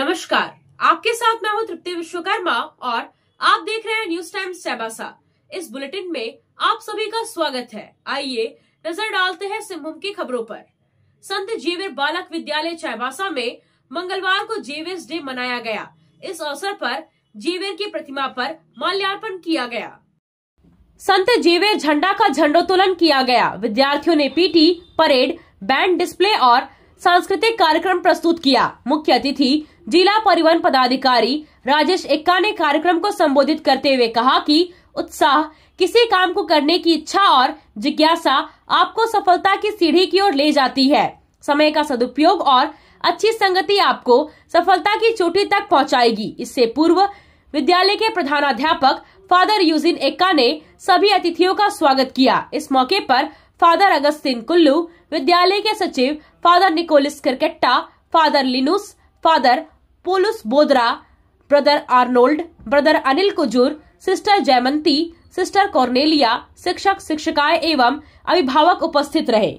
नमस्कार आपके साथ मैं हूं तृप्ति विश्वकर्मा और आप देख रहे हैं न्यूज टाइम सहबासा इस बुलेटिन में आप सभी का स्वागत है आइए नजर डालते हैं सिंहभूम की खबरों पर संत जेवर बालक विद्यालय चैबासा में मंगलवार को जेवेस डे मनाया गया इस अवसर पर जेवर की प्रतिमा पर माल्यार्पण किया गया संत जेवर झंडा का झंडोत्तोलन किया गया विद्यार्थियों ने पीटी परेड बैंड डिस्प्ले और सांस्कृतिक कार्यक्रम प्रस्तुत किया मुख्य अतिथि जिला परिवहन पदाधिकारी राजेश एक्का ने कार्यक्रम को संबोधित करते हुए कहा कि उत्साह किसी काम को करने की इच्छा और जिज्ञासा आपको सफलता की सीढ़ी की ओर ले जाती है समय का सदुपयोग और अच्छी संगति आपको सफलता की चोटी तक पहुंचाएगी इससे पूर्व विद्यालय के प्रधानाध्यापक फादर यूजिन एक्का ने सभी अतिथियों का स्वागत किया इस मौके पर फादर अगस्तीन कुल्लू विद्यालय के सचिव father Nicholas Kerketta father Linus father Paulus Bodra brother Arnold brother Anil Kujur sister Jaymanti sister Cornelia शिक्षक शिक्षिकाएं एवं अभिभावक उपस्थित रहे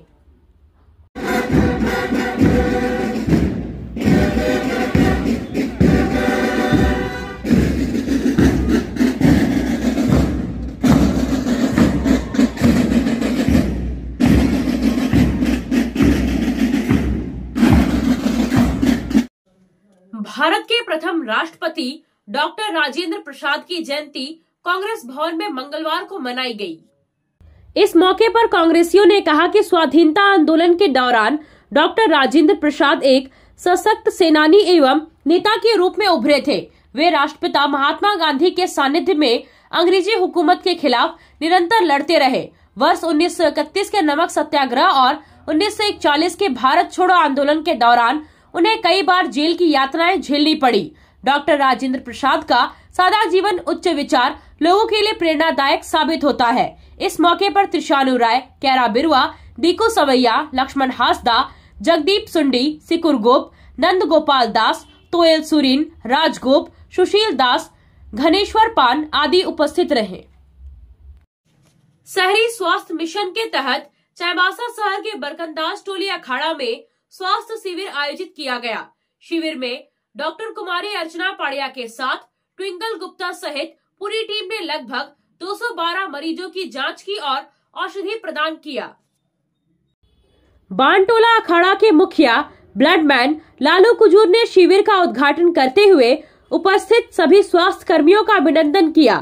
प्रथम राष्ट्रपति डॉक्टर राजेंद्र प्रसाद की जयंती कांग्रेस भवन में मंगलवार को मनाई गई इस मौके पर कांग्रेसियों ने कहा कि स्वाधीनता आंदोलन के दौरान डॉक्टर राजेंद्र प्रसाद एक सशक्त सेनानी एवं नेता के रूप में उभरे थे वे राष्ट्रपिता महात्मा गांधी के सानिध्य में अंग्रेजी हुकूमत के खिलाफ निरंतर लड़ते रहे वर्ष 1931 के नमक सत्याग्रह और 1941 के भारत छोड़ो आंदोलन के दौरान उन्हें कई बार जेल की यात्राएं झेलनी पड़ी डॉक्टर राजेंद्र प्रसाद का सादा जीवन उच्च विचार लोगों के लिए प्रेरणादायक साबित होता है इस मौके पर त्रिशानु राय कैरा बिरुआ दीकू सवैया लक्ष्मण हासदा जगदीप सुंडी सिकुर गोप नंद गोपाल दास तोयल सुरीन राजगोप सुशील दास घनेश्वर पान आदि उपस्थित रहे शहरी स्वास्थ्य मिशन के तहत चैबासा शहर के बरकंदाज टोली अखाड़ा में स्वास्थ्य शिविर आयोजित किया गया शिविर में डॉक्टर कुमारी अर्चना पाड़िया के साथ ट्विंकल गुप्ता सहित पूरी टीम ने लगभग 212 मरीजों की जांच की और औषधि प्रदान किया बानटोला अखाड़ा के मुखिया ब्लडमैन लालू कुजूर ने शिविर का उद्घाटन करते हुए उपस्थित सभी स्वास्थ्य कर्मियों का अभिनंदन किया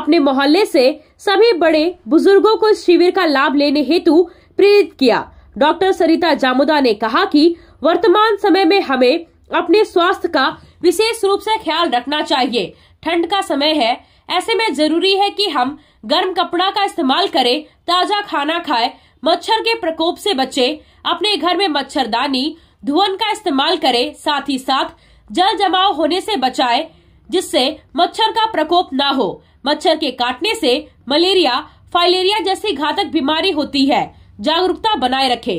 अपने मोहल्ले से सभी बड़े बुजुर्गों को इस शिविर का लाभ लेने हेतु प्रेरित किया डॉक्टर सरिता जामुदा ने कहा कि वर्तमान समय में हमें अपने स्वास्थ्य का विशेष रूप से ख्याल रखना चाहिए ठंड का समय है ऐसे में जरूरी है कि हम गर्म कपड़ा का इस्तेमाल करें ताजा खाना खाएं मच्छर के प्रकोप से बचें अपने घर में मच्छरदानी धुवन का इस्तेमाल करें साथ ही साथ जल जमाव होने से बचाए जिससे मच्छर का प्रकोप न हो मच्छर के काटने से मलेरिया फाइलेरिया जैसी घातक बीमारी होती है जागरूकता बनाए रखे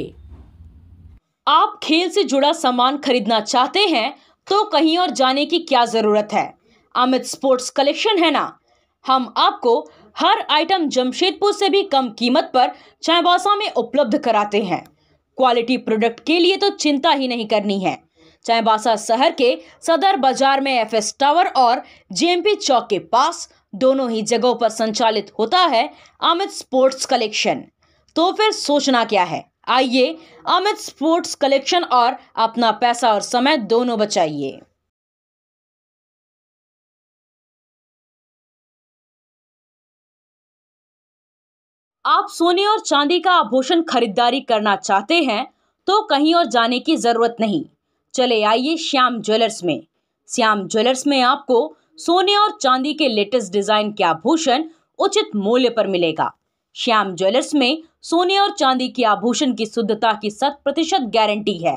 आप खेल से जुड़ा सामान खरीदना चाहते हैं तो कहीं और जाने की क्या ज़रूरत है अमित स्पोर्ट्स कलेक्शन है ना हम आपको हर आइटम जमशेदपुर से भी कम कीमत पर चाईबासा में उपलब्ध कराते हैं क्वालिटी प्रोडक्ट के लिए तो चिंता ही नहीं करनी है चाईबासा शहर के सदर बाजार में एफएस टावर और जेएमपी चौक के पास दोनों ही जगहों पर संचालित होता है अमित स्पोर्ट्स कलेक्शन तो फिर सोचना क्या है आइए अमित स्पोर्ट्स कलेक्शन और अपना पैसा और समय दोनों बचाइए आप सोने और चांदी का आभूषण खरीदारी करना चाहते हैं तो कहीं और जाने की जरूरत नहीं चले आइए श्याम ज्वेलर्स में श्याम ज्वेलर्स में आपको सोने और चांदी के लेटेस्ट डिजाइन के आभूषण उचित मूल्य पर मिलेगा श्याम ज्वेलर्स में सोने और चांदी के आभूषण की शुद्धता की शत प्रतिशत गारंटी है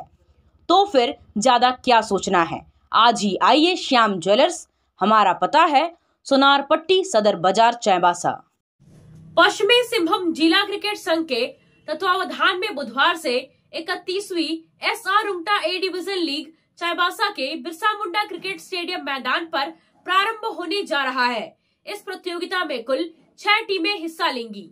तो फिर ज़्यादा क्या सोचना है आज ही आइए श्याम ज्वेलर्स हमारा पता है सोनार पट्टी सदर बाजार चैबासा पश्चिमी सिंहभूम जिला क्रिकेट संघ के तत्वावधान में बुधवार से इकतीसवी एस आर उमटा ए डिविजन लीग चाईबासा के बिरसा मुंडा क्रिकेट स्टेडियम मैदान पर प्रारंभ होने जा रहा है इस प्रतियोगिता में कुल छह टीमें हिस्सा लेंगी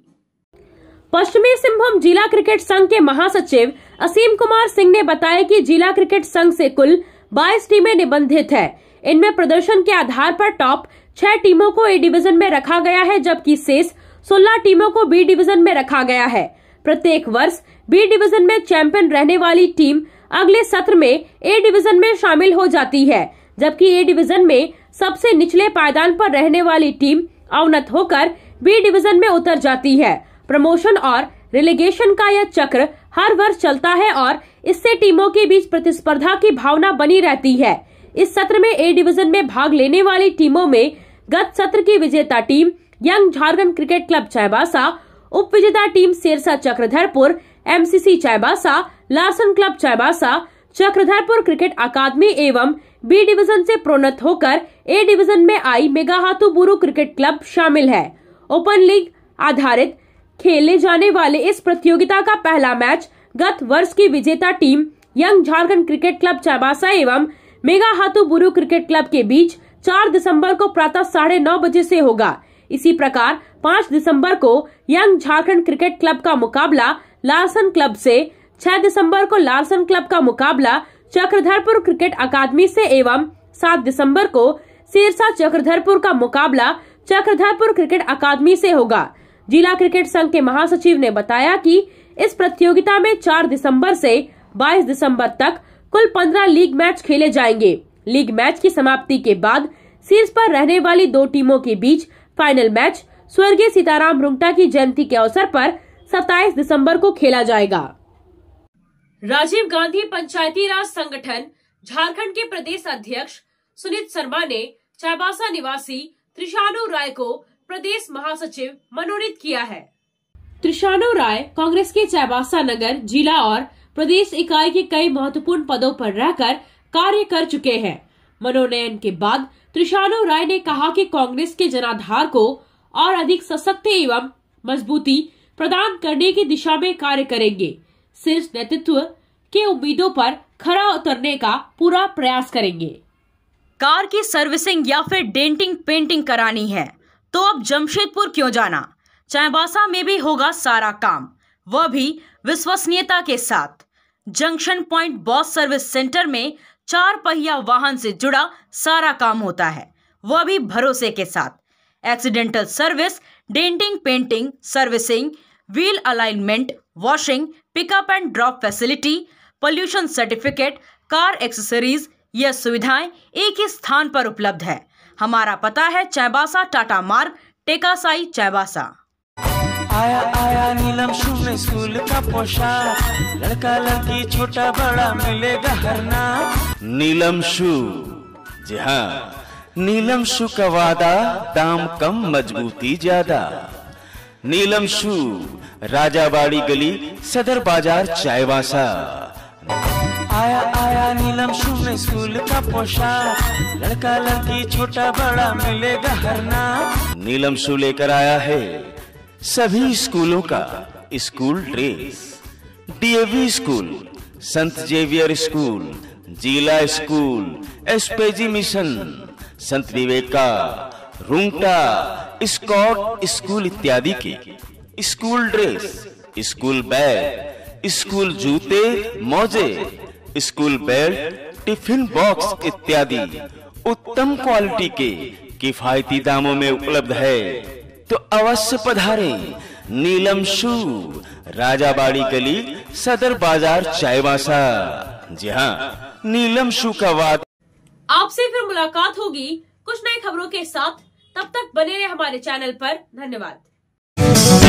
पश्चिमी सिंहभूम जिला क्रिकेट संघ के महासचिव असीम कुमार सिंह ने बताया कि जिला क्रिकेट संघ से कुल 22 टीमें निबंधित है इनमें प्रदर्शन के आधार पर टॉप छह टीमों को ए डिवीजन में रखा गया है जबकि शेष सोलह टीमों को बी डिवीजन में रखा गया है प्रत्येक वर्ष बी डिवीजन में चैंपियन रहने वाली टीम अगले सत्र में ए डिवीजन में शामिल हो जाती है जबकि ए डिवीजन में सबसे निचले पायदान पर रहने वाली टीम अवनत होकर बी डिवीजन में उतर जाती है प्रमोशन और रिलेगेशन का यह चक्र हर वर्ष चलता है और इससे टीमों के बीच प्रतिस्पर्धा की भावना बनी रहती है इस सत्र में ए डिवीजन में भाग लेने वाली टीमों में गत सत्र की विजेता team young Jharkhand cricket club Chaibasa उप विजेता team Sirsa Chakradharpur MCC Chaibasa Larsen club Chaibasa Chakradharpur cricket academy एवं बी डिवीजन से प्रोन्नत होकर ए डिवीजन में आई मेगाहातु बुरू क्रिकेट क्लब शामिल है ओपन लीग आधारित खेले जाने वाले इस प्रतियोगिता का पहला मैच गत वर्ष की विजेता team young Jharkhand cricket club Chaibasa एवं mega Hathu Buru cricket club के बीच 4 दिसंबर को प्रातः साढ़े नौ बजे से होगा इसी प्रकार 5 दिसंबर को यंग झारखंड क्रिकेट क्लब का मुकाबला लालसन क्लब से 6 दिसंबर को लालसन क्लब का मुकाबला चक्रधरपुर क्रिकेट अकादमी से एवं 7 दिसंबर को सिरसा चक्रधरपुर का मुकाबला चक्रधरपुर क्रिकेट अकादमी से होगा जिला क्रिकेट संघ के महासचिव ने बताया कि इस प्रतियोगिता में 4 दिसंबर से 22 दिसंबर तक कुल 15 लीग मैच खेले जाएंगे लीग मैच की समाप्ति के बाद शीर्ष पर रहने वाली दो टीमों के बीच फाइनल मैच स्वर्गीय सीताराम रुंगटा की जयंती के अवसर पर 27 दिसंबर को खेला जाएगा राजीव गांधी पंचायती राज संगठन झारखंड के प्रदेश अध्यक्ष सुनीत शर्मा ने चाईबासा निवासी त्रिशानु राय को प्रदेश महासचिव मनोनीत किया है त्रिशानो राय कांग्रेस के चैबासा नगर जिला और प्रदेश इकाई के कई महत्वपूर्ण पदों पर रहकर कार्य कर चुके हैं मनोनयन के बाद त्रिशानो राय ने कहा कि कांग्रेस के जनाधार को और अधिक सशक्त एवं मजबूती प्रदान करने की दिशा में कार्य करेंगे शीर्ष नेतृत्व के उम्मीदों पर खरा उतरने का पूरा प्रयास करेंगे कार की सर्विसिंग या फिर डेंटिंग पेंटिंग करानी है तो अब जमशेदपुर क्यों जाना चाईबासा में भी होगा सारा काम वह भी विश्वसनीयता के साथ junction point Bosch service centre में चार पहिया वाहन से जुड़ा सारा काम होता है वह भी भरोसे के साथ accidental service denting painting servicing wheel alignment washing pickup and drop facility pollution certificate car accessories यह सुविधाएं एक ही स्थान पर उपलब्ध है हमारा पता है चैबासा टाटा मार्ग टेकासाई चैबासा आया आया नीलम सुन स्कूल का पोशाक लड़का लड़की छोटा बड़ा मिलेगा हर नाम नीलम शू जी हाँ नीलम शू का वादा दाम कम मजबूती ज्यादा नीलम शू राजाबाड़ी गली सदर बाजार चायवासा आया आया नीलम शून्य स्कूल का पोशाक लड़का लड़की छोटा बड़ा मिलेगा हर नाम नीलम शू लेकर आया है सभी स्कूलों का स्कूल ड्रेस डीएवी स्कूल संत जेवियर स्कूल जिला स्कूल एसपीजी मिशन संत विवेका रूंगटा स्कॉट स्कूल इत्यादि के school dress school bag school जूते मोजे स्कूल बेल्ट टिफिन बॉक्स इत्यादि उत्तम क्वालिटी के किफायती दामों में उपलब्ध है तो अवश्य पधारे नीलम शू राजाबाड़ी गली सदर बाजार चाईबासा जी हाँ नीलम शू का वाद आपसे फिर मुलाकात होगी कुछ नई खबरों के साथ तब तक बने रहे हमारे चैनल पर धन्यवाद